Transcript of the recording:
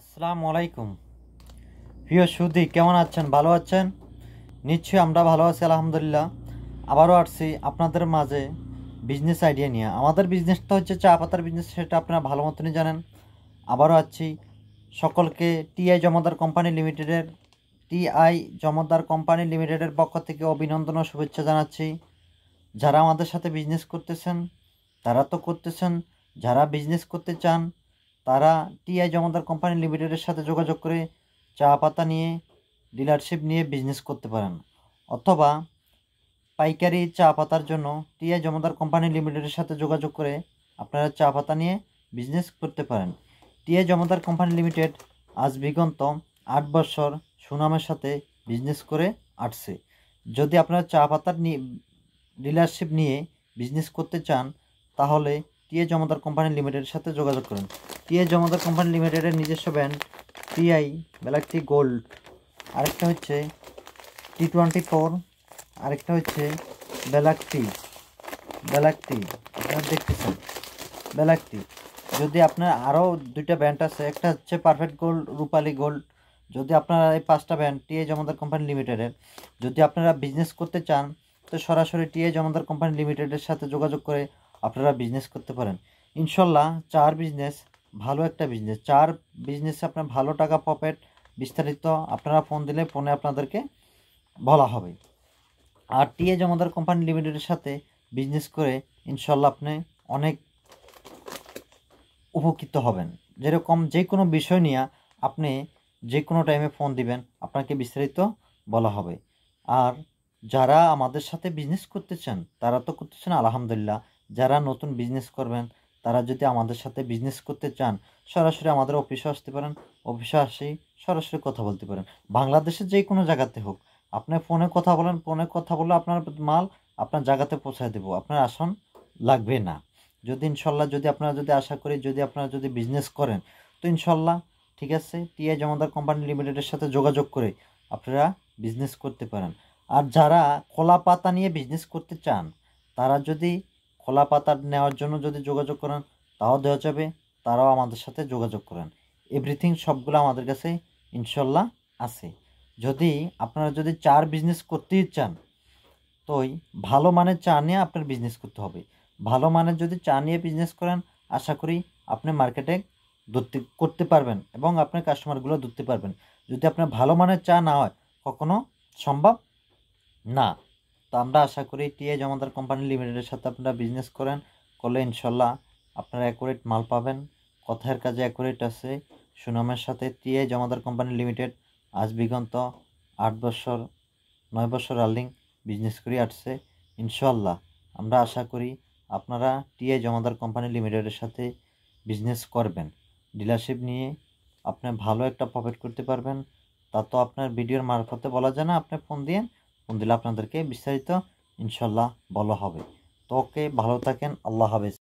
আসসালামু আলাইকুম প্রিয় সুদি কেমন আছেন ভালো আছেন নিশ্চয়ই আমরা ভালো আছি আলহামদুলিল্লাহ আবারও আসছি আপনাদের মাঝে বিজনেস আইডিয়া নিয়ে আমাদের বিজনেসটা হচ্ছে চা পাতার বিজনেস সেটা আপনারা ভালো মতনই জানেন আবারও আসছি সকলকে টিআই জমাদার কোম্পানি লিমিটেডের টিআই জমাদার কোম্পানি লিমিটেডের পক্ষ থেকে অভিনন্দন ও শুভেচ্ছা জানাচ্ছি যারা আমাদের সাথে বিজনেস করতেছেন তারা তো করতেছেন যারা বিজনেস করতে চান তারা টিআই জমাদার কোম্পানি লিমিটেডের সাথে যোগাযোগ করে চা পাতা নিয়ে ডিলারশিপ নিয়ে বিজনেস করতে পারেন অথবা পাইকারি চা পাতার জন্য টিআই জমাদার কোম্পানি লিমিটেডের সাথে যোগাযোগ করে আপনারা চা পাতা নিয়ে বিজনেস করতে পারেন টিআই জমাদার কোম্পানি লিমিটেড আজ বিগন্ত আট বছর সুনামের সাথে বিজনেস করে আসছে যদি আপনারা চা পাতার নিয়ে ডিলারশিপ নিয়ে বিজনেস করতে চান তাহলে টিএ জমাদার কোম্পানি লিমিটেডের সাথে যোগাযোগ করুন টিএ জমাদার কোম্পানি লিমিটেডের নিজস্ব ব্যান্ড টিআই গ্যালাক্টি গোল্ড আরেকটা হচ্ছে টি টোয়েন্টি ফোর আরেকটা হচ্ছে ব্যালাক্টি ব্যালাক্টি আপনারা দেখতেছেন ব্যালাক্টি যদি আপনার আরও দুইটা ব্যান্ড আছে একটা হচ্ছে পারফেক্ট গোল্ড রূপালী গোল্ড যদি আপনারা এই পাঁচটা ব্যান্ড টিএ জমাদার কোম্পানি লিমিটেডের যদি আপনারা বিজনেস করতে চান তো সরাসরি টিএ জমাদার কোম্পানি লিমিটেডের সাথে যোগাযোগ করে আপনারা বিজনেস করতে পারেন ইনশাল্লাহ চার বিজনেস ভালো একটা বিজনেস চার বিজনেসে আপনার ভালো টাকা প্রফিট বিস্তারিত আপনারা ফোন দিলে ফোনে আপনাদেরকে বলা হবে আর টিএ জমাদার কোম্পানি লিমিটেডের সাথে বিজনেস করে ইনশাল্লাহ আপনি অনেক উপকৃত হবেন যেরকম যে কোনো বিষয় নিয়ে আপনি যে কোনো টাইমে ফোন দিবেন আপনাকে বিস্তারিত বলা হবে আর যারা আমাদের সাথে বিজনেস করতে চান তারা তো করতে চান আলহামদুলিল্লাহ যারা নতুন বিজনেস করবেন তারা যদি আমাদের সাথে বিজনেস করতে চান সরাসরি আমাদের অফিসে আসতে পারেন অফিসে আসেই সরাসরি কথা বলতে পারেন বাংলাদেশের যে কোনো জায়গাতে হোক আপনি ফোনে কথা বলেন ফোনে কথা বলে আপনার মাল আপনার জায়গাতে পৌঁছায় দেবো আপনার আসন লাগবে না যদি ইনশাল্লাহ যদি আপনারা যদি আশা করি যদি আপনারা যদি বিজনেস করেন তো ইনশাল্লাহ ঠিক আছে টিআই জমাদার কোম্পানি লিমিটেডের সাথে যোগাযোগ করে আপনারা বিজনেস করতে পারেন আর যারা কলা পাতা নিয়ে বিজনেস করতে চান তারা যদি খোলা পাতা নেওয়ার জন্য যদি যোগাযোগ করেন তাও দেওয়া যাবে তারাও আমাদের সাথে যোগাযোগ করেন এভরিথিং সবগুলো আমাদের কাছে ইনশাল্লাহ আছে যদি আপনারা যদি চার বিজনেস করতেই চান তো ভালো মানের চা নিয়ে আপনার বিজনেস করতে হবে ভালো মানের যদি চা নিয়ে বিজনেস করেন আশা করি আপনি মার্কেটে ধরতে করতে পারবেন এবং আপনার কাস্টমারগুলো ধরতে পারবেন যদি আপনার ভালো মানের চা না হয় কখনো সম্ভব না তো আমরা আশা করি টিএ জমাদার কোম্পানি লিমিটেডের সাথে আপনারা বিজনেস করেন করলে ইনশাল্লাহ আপনারা অ্যাকুরেট মাল পাবেন কথার কাজে অ্যাকুরেট আছে সুনামের সাথে টিএ জমাদার কোম্পানি লিমিটেড আজ বিগন্ত আট বছর নয় বছর আলিং বিজনেস করে আসছে ইনশাল্লাহ আমরা আশা করি আপনারা টিএ জমাদার কোম্পানি লিমিটেডের সাথে বিজনেস করবেন ডিলারশিপ নিয়ে আপনি ভালো একটা প্রফিট করতে পারবেন তা তো আপনার ভিডিওর মারফতে বলা যায় না আপনি ফোন দিয়ে আলহামদুলিল্লাহ আপনাদেরকে বিস্তারিত ইনশাল্লাহ বলা হবে তোকে ভালো থাকেন আল্লাহ হাফেজ